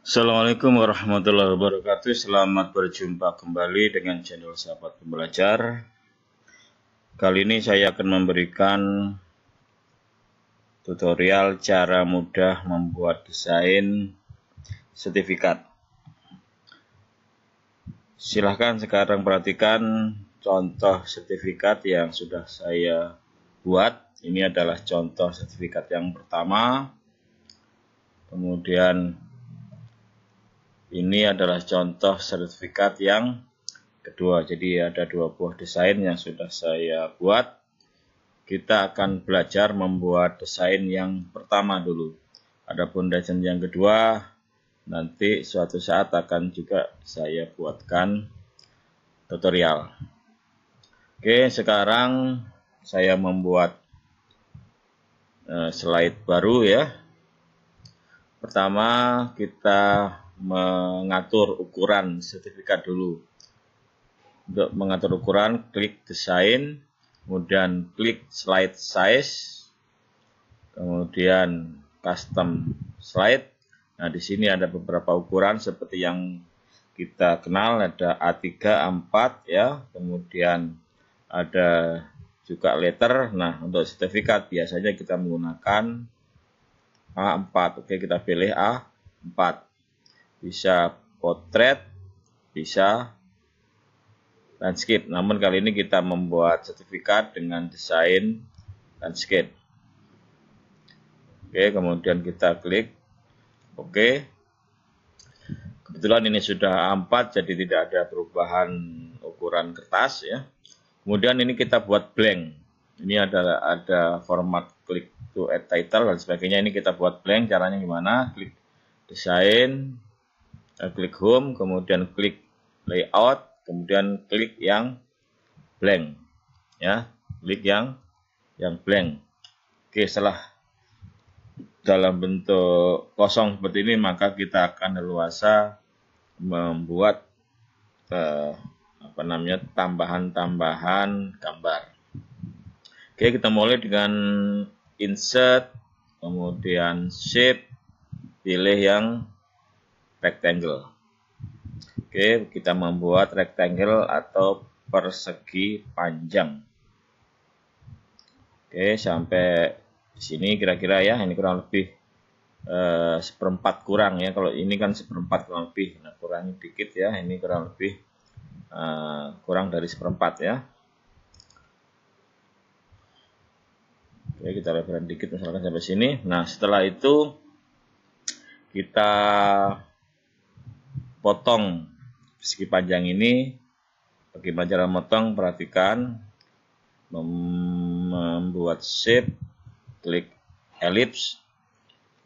Assalamualaikum warahmatullahi wabarakatuh Selamat berjumpa kembali dengan channel sahabat pembelajar Kali ini saya akan memberikan tutorial cara mudah membuat desain sertifikat Silahkan sekarang perhatikan contoh sertifikat yang sudah saya buat Ini adalah contoh sertifikat yang pertama Kemudian ini adalah contoh sertifikat yang kedua. Jadi ada dua buah desain yang sudah saya buat. Kita akan belajar membuat desain yang pertama dulu. Adapun desain yang kedua nanti suatu saat akan juga saya buatkan tutorial. Oke, sekarang saya membuat eh, slide baru ya. Pertama kita mengatur ukuran sertifikat dulu. Untuk mengatur ukuran, klik desain, kemudian klik slide size, kemudian custom slide. Nah, di sini ada beberapa ukuran seperti yang kita kenal ada A3, A4 ya, kemudian ada juga letter. Nah, untuk sertifikat biasanya kita menggunakan A4. Oke, kita pilih A4 bisa potret, bisa landscape. Namun kali ini kita membuat sertifikat dengan desain landscape. Oke, kemudian kita klik Oke. Kebetulan ini sudah A4 jadi tidak ada perubahan ukuran kertas ya. Kemudian ini kita buat blank. Ini adalah ada format klik to add title dan sebagainya. Ini kita buat blank. Caranya gimana? Klik desain, Eh, klik home, kemudian klik layout, kemudian klik yang blank. Ya, klik yang yang blank. Oke, setelah dalam bentuk kosong seperti ini, maka kita akan leluasa membuat eh, apa namanya tambahan-tambahan gambar. Oke, kita mulai dengan insert, kemudian shape, pilih yang rectangle. Oke, kita membuat rectangle atau persegi panjang. Oke, sampai sini kira-kira ya, ini kurang lebih seperempat eh, seperempat kurang ya. Kalau ini kan seperempat kurang lebih, nah kurangnya dikit ya, ini kurang lebih uh, kurang dari seperempat ya. Oke, kita lebaran dikit misalkan sampai sini. Nah, setelah itu kita potong segi panjang ini bagi pelajaran motong perhatikan membuat shape klik ellipse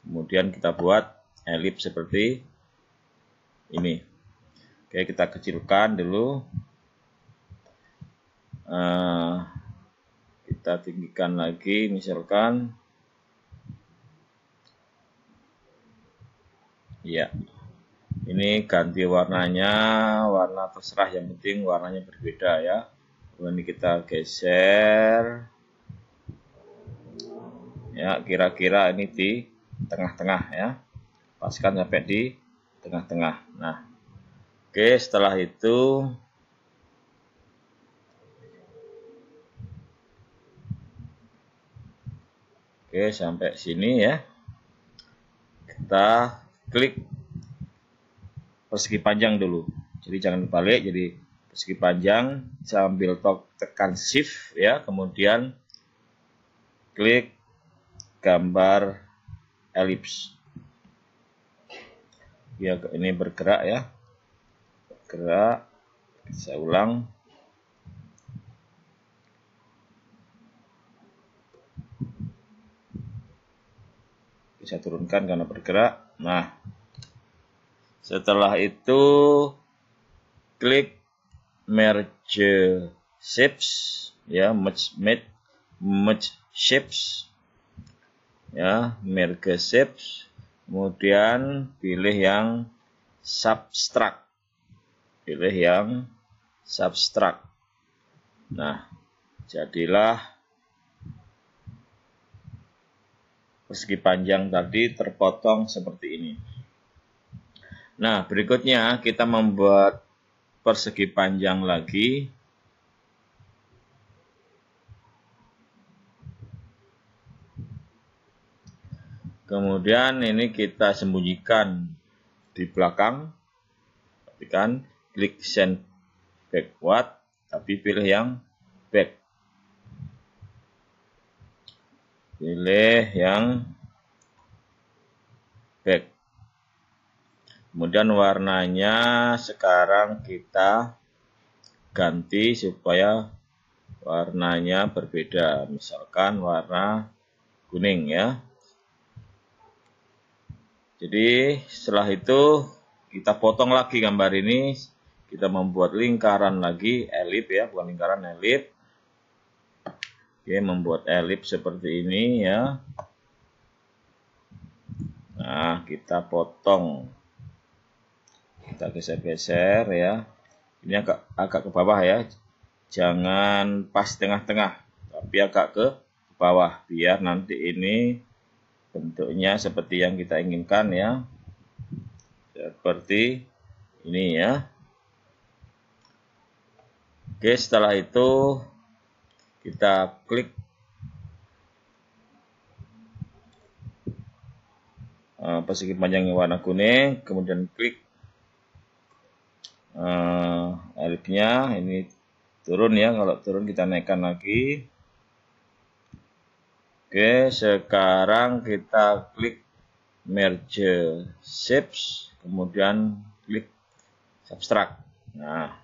kemudian kita buat ellipse seperti ini oke kita kecilkan dulu uh, kita tinggikan lagi misalkan ya yeah ini ganti warnanya warna terserah yang penting warnanya berbeda ya ini kita geser ya kira-kira ini di tengah-tengah ya paskan sampai di tengah-tengah nah oke setelah itu oke sampai sini ya kita klik persegi panjang dulu. Jadi jangan balik. jadi persegi panjang, sambil tok tekan shift ya, kemudian klik gambar elips. Ya, ini bergerak ya. Bergerak. Saya ulang. Bisa turunkan karena bergerak. Nah, setelah itu klik merge shapes ya merge mid merge shapes ya merge shapes kemudian pilih yang subtract pilih yang subtract nah jadilah persegi panjang tadi terpotong seperti ini Nah, berikutnya kita membuat persegi panjang lagi. Kemudian ini kita sembunyikan di belakang. Perhatikan, klik send backward, tapi pilih yang back. Pilih yang back kemudian warnanya sekarang kita ganti supaya warnanya berbeda misalkan warna kuning ya jadi setelah itu kita potong lagi gambar ini kita membuat lingkaran lagi elip ya bukan lingkaran elip Oke membuat elip seperti ini ya Nah kita potong kita geser-geser ya ini agak agak ke bawah ya jangan pas tengah-tengah tapi agak ke bawah biar nanti ini bentuknya seperti yang kita inginkan ya seperti ini ya oke setelah itu kita klik eh, persegi panjang warna kuning kemudian klik uh, ini turun ya kalau turun kita naikkan lagi oke sekarang kita klik merge shapes kemudian klik subtract nah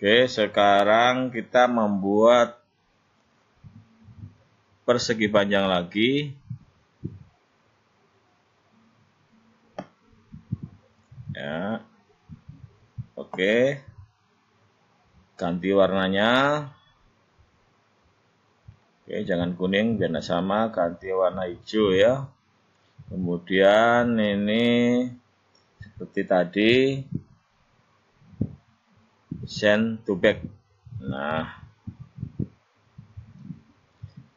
Oke, sekarang kita membuat persegi panjang lagi ya oke ganti warnanya oke jangan kuning biar sama ganti warna hijau ya kemudian ini seperti tadi send to back nah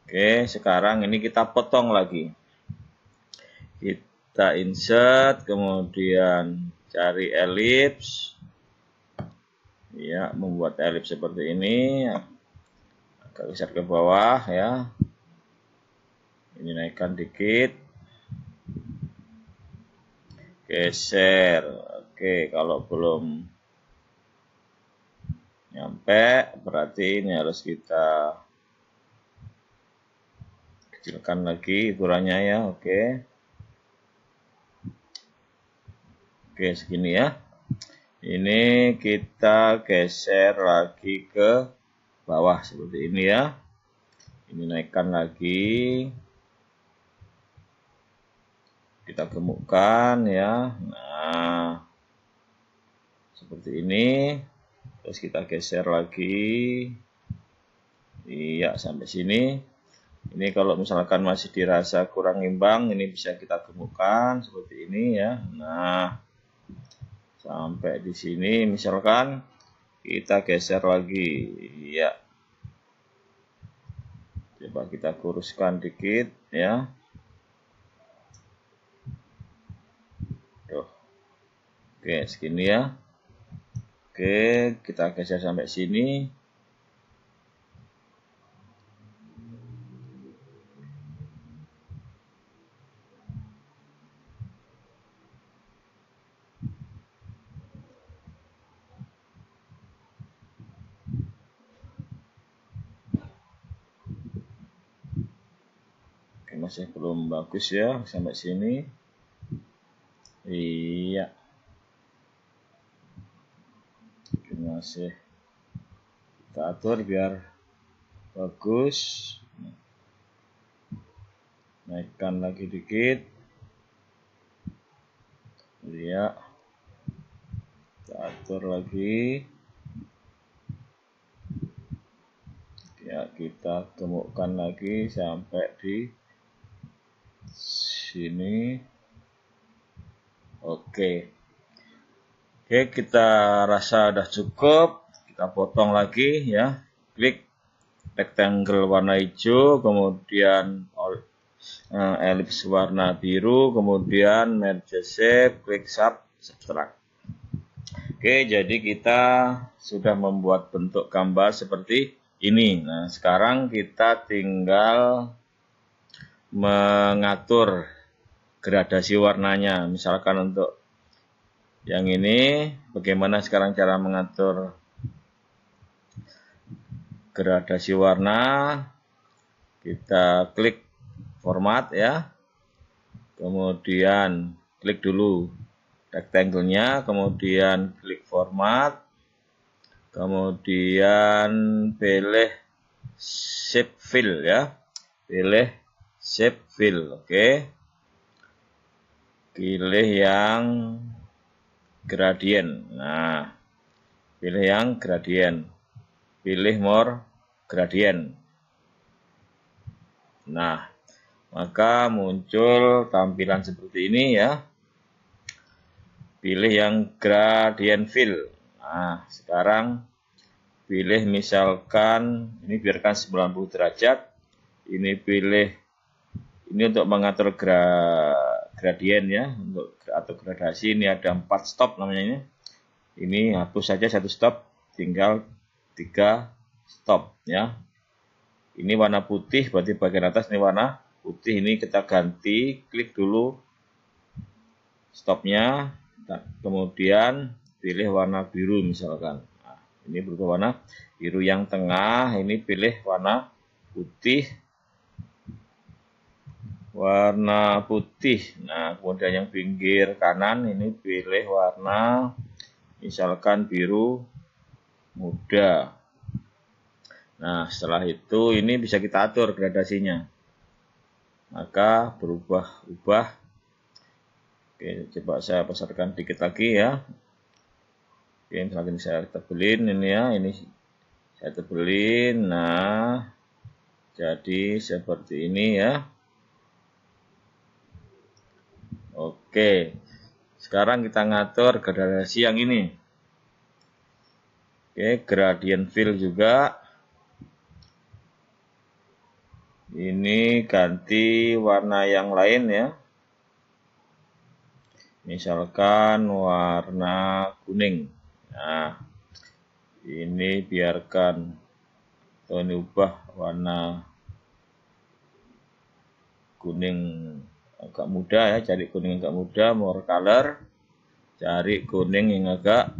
oke sekarang ini kita potong lagi kita insert kemudian cari elips ya membuat elips seperti ini agak geser ke bawah ya ini naikkan dikit geser oke kalau belum nyampe berarti ini harus kita kecilkan lagi ukurannya ya oke Oke, segini ya. Ini kita geser lagi ke bawah seperti ini ya. Ini naikkan lagi. Kita gemukkan ya. Nah, seperti ini. Terus kita geser lagi. Iya, sampai sini. Ini kalau misalkan masih dirasa kurang imbang, ini bisa kita gemukkan seperti ini ya. Nah, sampai di sini misalkan kita geser lagi ya coba kita kuruskan dikit ya Tuh. oke segini ya oke kita geser sampai sini belum bagus ya sampai sini. Iya. Terima kasih. Kita atur biar bagus. Naikkan lagi dikit. Iya. Kita atur lagi. ya kita gemukkan lagi sampai di sini oke oke kita rasa sudah cukup kita potong lagi ya klik rectangle warna hijau kemudian uh, elips warna biru kemudian merge shape klik sub subtract Oke, jadi kita sudah membuat bentuk gambar seperti ini. Nah, sekarang kita tinggal mengatur gradasi warnanya. Misalkan untuk yang ini, bagaimana sekarang cara mengatur gradasi warna. Kita klik format ya. Kemudian klik dulu rectangle-nya, kemudian klik format. Kemudian pilih shape fill ya. Pilih shape fill oke okay. pilih yang gradient nah pilih yang gradient pilih more gradient nah maka muncul tampilan seperti ini ya pilih yang gradient fill nah sekarang pilih misalkan ini biarkan 90 derajat ini pilih ini untuk mengatur gra, gradien ya untuk atau gradasi ini ada empat stop namanya ini ini hapus saja satu stop tinggal tiga stop ya ini warna putih berarti bagian atas ini warna putih ini kita ganti klik dulu stopnya nah, kemudian pilih warna biru misalkan nah, ini berubah warna biru yang tengah ini pilih warna putih warna putih. Nah, kemudian yang pinggir kanan ini pilih warna misalkan biru muda. Nah, setelah itu ini bisa kita atur gradasinya. Maka berubah-ubah. Oke, coba saya pesatkan dikit lagi ya. Oke, misalkan saya tebelin ini ya, ini saya tebelin. Nah, jadi seperti ini ya. Oke, sekarang kita ngatur gradasi yang ini. Oke, gradient fill juga. Ini ganti warna yang lain ya. Misalkan warna kuning. Nah, ini biarkan atau ini ubah warna kuning agak muda ya cari kuning agak muda more color cari kuning yang agak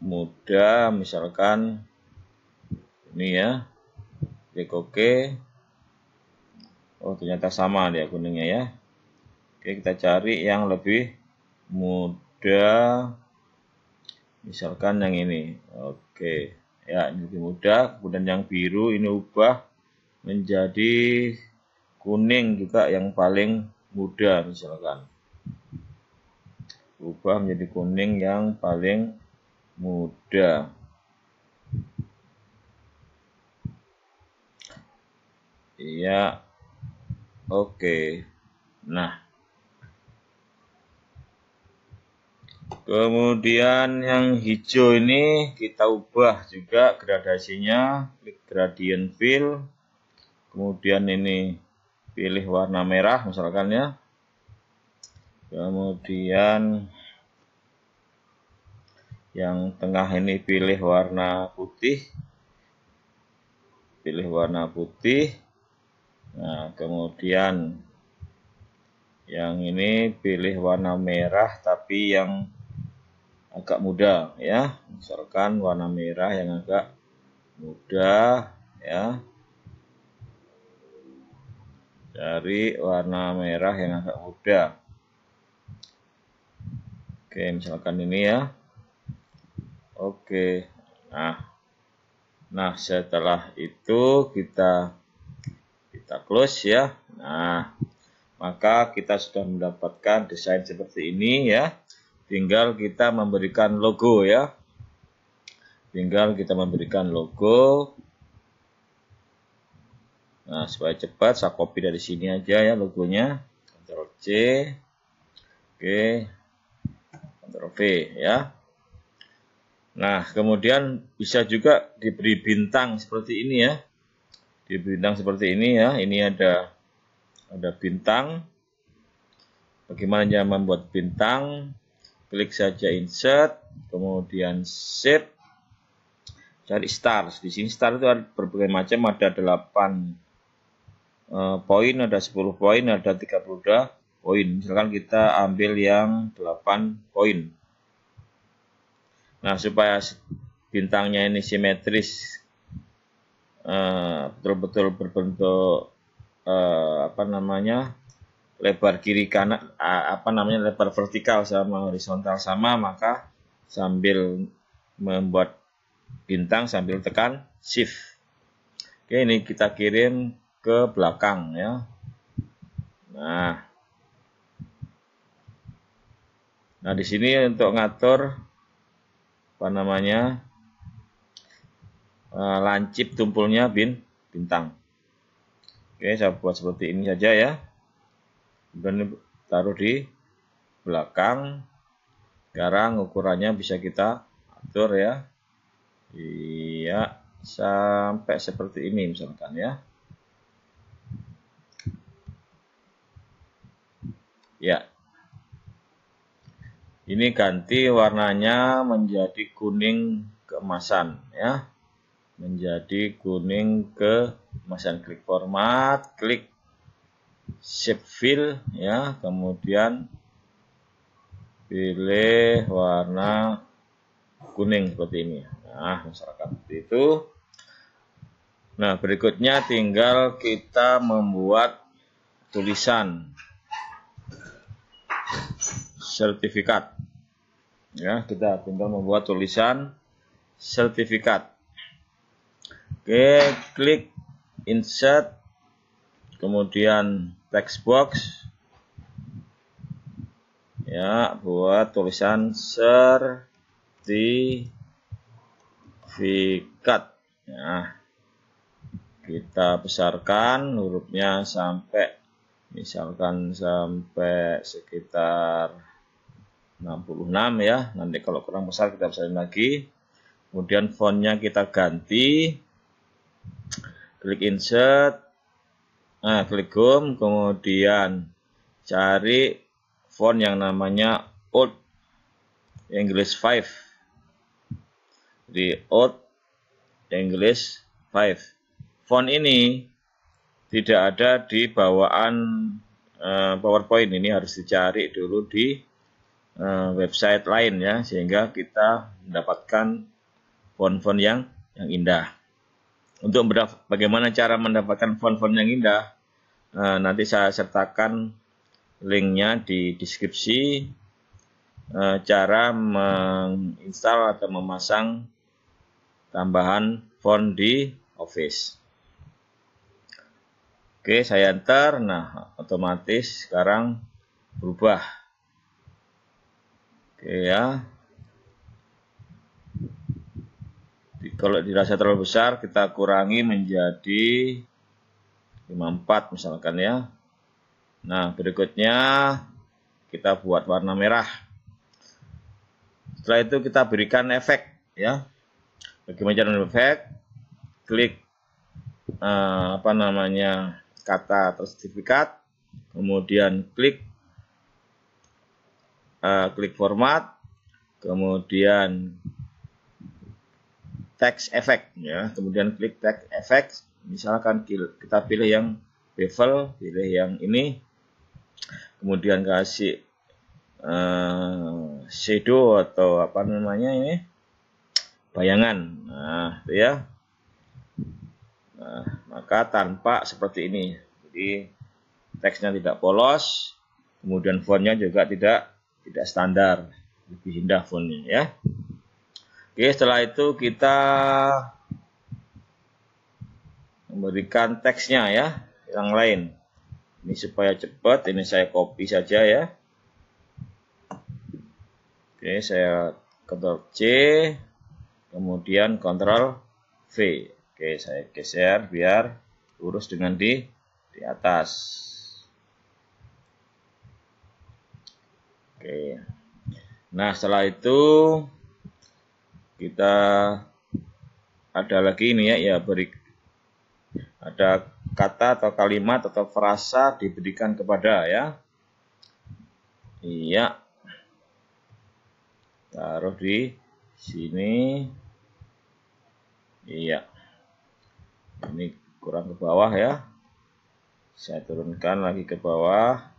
muda misalkan ini ya klik OK oh ternyata sama dia kuningnya ya oke kita cari yang lebih muda misalkan yang ini oke ya lebih muda kemudian yang biru ini ubah menjadi kuning juga yang paling muda misalkan ubah menjadi kuning yang paling muda iya oke nah kemudian yang hijau ini kita ubah juga gradasinya klik gradient fill kemudian ini pilih warna merah misalkan ya kemudian yang tengah ini pilih warna putih pilih warna putih nah kemudian yang ini pilih warna merah tapi yang agak muda ya misalkan warna merah yang agak muda ya dari warna merah yang agak muda oke misalkan ini ya oke nah nah setelah itu kita kita close ya nah maka kita sudah mendapatkan desain seperti ini ya tinggal kita memberikan logo ya tinggal kita memberikan logo Nah, supaya cepat saya copy dari sini aja ya logonya. Ctrl C. Oke. Ctrl V ya. Nah, kemudian bisa juga diberi bintang seperti ini ya. Diberi bintang seperti ini ya. Ini ada ada bintang. Bagaimana cara membuat bintang? Klik saja insert, kemudian shape. Cari stars. Di sini stars itu ada berbagai macam, ada 8 Eh, poin, ada 10 poin, ada 32 poin. Misalkan kita ambil yang 8 poin. Nah, supaya bintangnya ini simetris eh, betul-betul uh, berbentuk uh, apa namanya? lebar kiri kanan apa namanya lebar vertikal sama horizontal sama maka sambil membuat bintang sambil tekan shift. Oke, ini kita kirim ke belakang ya. Nah. Nah, di sini untuk ngatur apa namanya? Eh, lancip tumpulnya bin bintang. Oke, saya buat seperti ini saja ya. Kemudian taruh di belakang. Sekarang ukurannya bisa kita atur ya. Iya, sampai seperti ini misalkan ya. Ya. Ini ganti warnanya menjadi kuning keemasan ya. Menjadi kuning keemasan klik format, klik shape fill ya, kemudian pilih warna kuning seperti ini. Nah, misalkan seperti itu. Nah, berikutnya tinggal kita membuat tulisan sertifikat. Ya, kita tinggal membuat tulisan sertifikat. Oke, klik insert kemudian text box ya buat tulisan sertifikat ya kita besarkan hurufnya sampai misalkan sampai sekitar 66 ya nanti kalau kurang besar kita besarin lagi kemudian fontnya kita ganti klik insert nah klik home kemudian cari font yang namanya old English 5 di old English 5 font ini tidak ada di bawaan eh, PowerPoint ini harus dicari dulu di Eh, website lain ya sehingga kita mendapatkan font-font yang yang indah. Untuk bagaimana cara mendapatkan font-font yang indah, eh, nanti saya sertakan linknya di deskripsi eh, cara menginstal atau memasang tambahan font di Office. Oke, saya enter. Nah, otomatis sekarang berubah Oke ya. Jadi kalau dirasa terlalu besar kita kurangi menjadi 54 misalkan ya. Nah, berikutnya kita buat warna merah. Setelah itu kita berikan efek ya. Bagaimana cara efek? Klik eh, apa namanya? kata atau sertifikat, kemudian klik uh, klik format, kemudian text effect ya, kemudian klik text effect. Misalkan kita pilih yang bevel, pilih yang ini, kemudian kasih uh, shadow atau apa namanya ini bayangan. Nah, itu ya. Nah, maka tanpa seperti ini. Jadi teksnya tidak polos, kemudian fontnya juga tidak tidak standar lebih indah fontnya ya oke setelah itu kita memberikan teksnya ya yang lain ini supaya cepat ini saya copy saja ya oke saya Ctrl C kemudian Ctrl V oke saya geser biar lurus dengan di di atas Oke. Nah, setelah itu kita ada lagi ini ya, ya beri ada kata atau kalimat atau frasa diberikan kepada ya. Iya. Taruh di sini. Iya. Ini kurang ke bawah ya. Saya turunkan lagi ke bawah.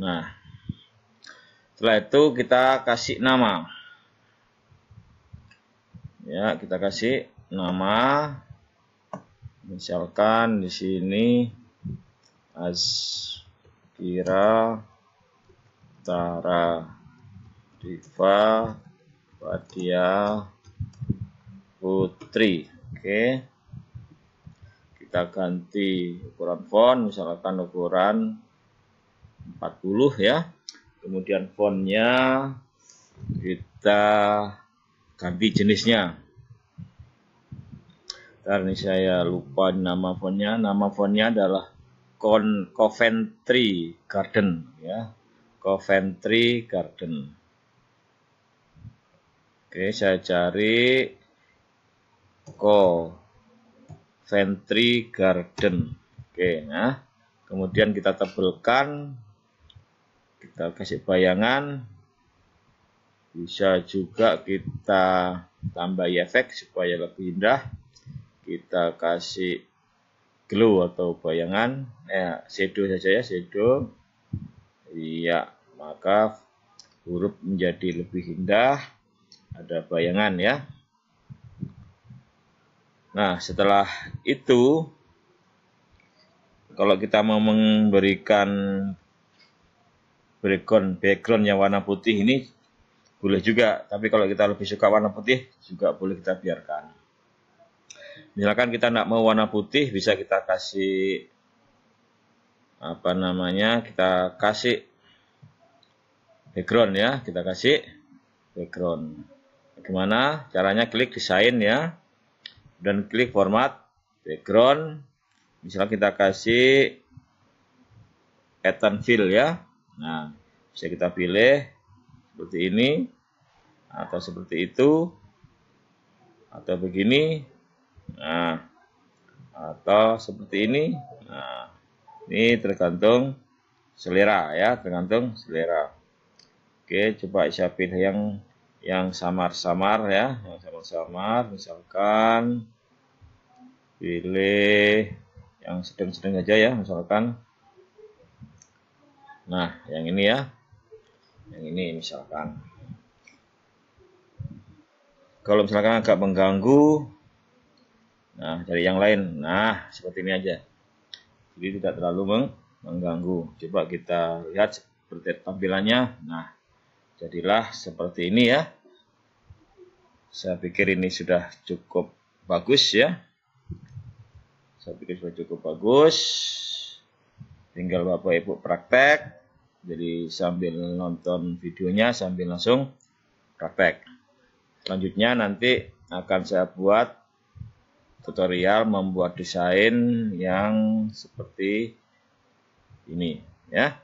Nah, setelah itu kita kasih nama. Ya, kita kasih nama. Misalkan di sini Azkira Tara Diva Fatia Putri. Oke. Kita ganti ukuran font misalkan ukuran 40 ya kemudian fontnya kita ganti jenisnya karena saya lupa nama fontnya nama fontnya adalah Con Coventry Garden ya Coventry Garden Oke saya cari Coventry Garden Oke nah kemudian kita tebelkan kita kasih bayangan bisa juga kita tambah efek supaya lebih indah kita kasih glow atau bayangan ya eh, shadow saja ya shadow iya maka huruf menjadi lebih indah ada bayangan ya nah setelah itu kalau kita mau memberikan background background yang warna putih ini boleh juga tapi kalau kita lebih suka warna putih juga boleh kita biarkan misalkan kita tidak mau warna putih bisa kita kasih apa namanya kita kasih background ya kita kasih background Gimana caranya klik desain ya dan klik format background misalnya kita kasih pattern fill ya Nah, bisa kita pilih seperti ini atau seperti itu atau begini. Nah, atau seperti ini. Nah, ini tergantung selera ya, tergantung selera. Oke, coba saya pilih yang yang samar-samar ya, yang samar-samar misalkan pilih yang sedang-sedang aja ya, misalkan Nah, yang ini ya. Yang ini misalkan. Kalau misalkan agak mengganggu, nah cari yang lain. Nah, seperti ini aja. Jadi tidak terlalu meng mengganggu. Coba kita lihat seperti tampilannya. Nah, jadilah seperti ini ya. Saya pikir ini sudah cukup bagus ya. Saya pikir sudah cukup bagus tinggal bapak ibu praktek jadi sambil nonton videonya sambil langsung praktek selanjutnya nanti akan saya buat tutorial membuat desain yang seperti ini ya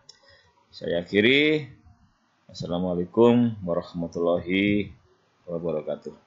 saya akhiri assalamualaikum warahmatullahi wabarakatuh